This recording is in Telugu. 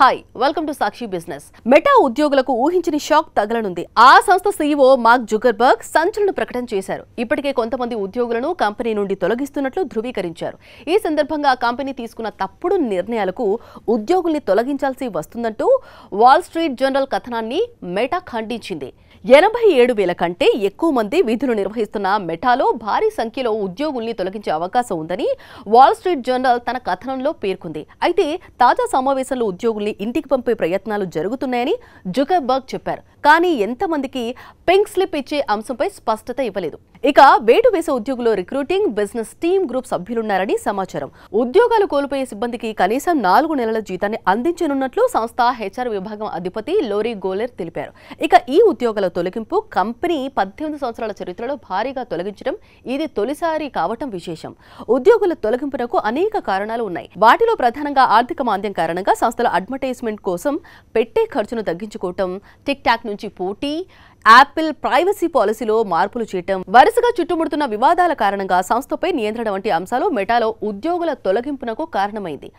hi welcome to Sakshi business Meta ఉద్యోగులకు ఊహించిన షాక్ తగలనుంది ఆ సంస్థ సీఈఓ మార్క్ జుగర్బర్గ్ సంచలన ప్రకటన చేశారు ఇప్పటికే కొంతమంది ఉద్యోగులను కంపెనీ నుండి తొలగిస్తున్నట్లు ధృవీకరించారు ఈ సందర్భంగా కంపెనీ తీసుకున్న తప్పుడు నిర్ణయాలకు ఉద్యోగుల్ని తొలగించాల్సి వస్తుందంటూ వాల్ స్ట్రీట్ జర్నల్ కథనాన్ని మెటా ఖండించింది ఎనభై ఏడు వేల కంటే ఎక్కువ మంది విధులు నిర్వహిస్తున్న మెటాలో భారీ సంఖ్యలో ఉద్యోగుల్ని తొలగించే అవకాశం ఉందని వాల్ స్ట్రీట్ జర్నల్ తన కథనంలో పేర్కొంది అయితే తాజా సమావేశంలో ఉద్యోగుల్ని ఇంటికి పంపే ప్రయత్నాలు జరుగుతున్నాయని జుకర్బర్గ్ చెప్పారు కానీ ఎంతమందికి పింక్ స్లిప్ ఇచ్చే అంశంపై స్పష్టత ఇవ్వలేదు ఇక వేటు వేసే ఉద్యోగులు రిక్రూటింగ్ బిజినెస్ టీమ్ గ్రూప్ సభ్యులున్నారని సమాచారం ఉద్యోగాలు కోల్పోయే సిబ్బందికి కనీసం నాలుగు నెలల జీతాన్ని అందించనున్నట్లు సంస్థ హెచ్ఆర్ విభాగం అధిపతి లోరీ గోలెర్ తెలిపారు ఇక ఈ ఉద్యోగాల తొలగింపు కంపెనీ పద్దెనిమిది సంవత్సరాల చరిత్రలో భారీగా తొలగించడం ఇది తొలిసారి కావటం విశేషం ఉద్యోగుల తొలగింపునకు అనేక కారణాలు ఉన్నాయి వాటిలో ప్రధానంగా ఆర్థిక మాంద్యం కారణంగా సంస్థల అడ్వర్టైజ్మెంట్ కోసం పెట్టే ఖర్చును తగ్గించుకోవటం టిక్ టాక్ నుంచి పోటీ యాపిల్ ప్రైవసీ పాలసీలో మార్పులు చేయటం వరుసగా చుట్టుముడుతున్న వివాదాల కారణంగా సంస్థపై నియంత్రణ వంటి అంశాలు మెటాలో ఉద్యోగుల తొలగింపునకు కారణమైంది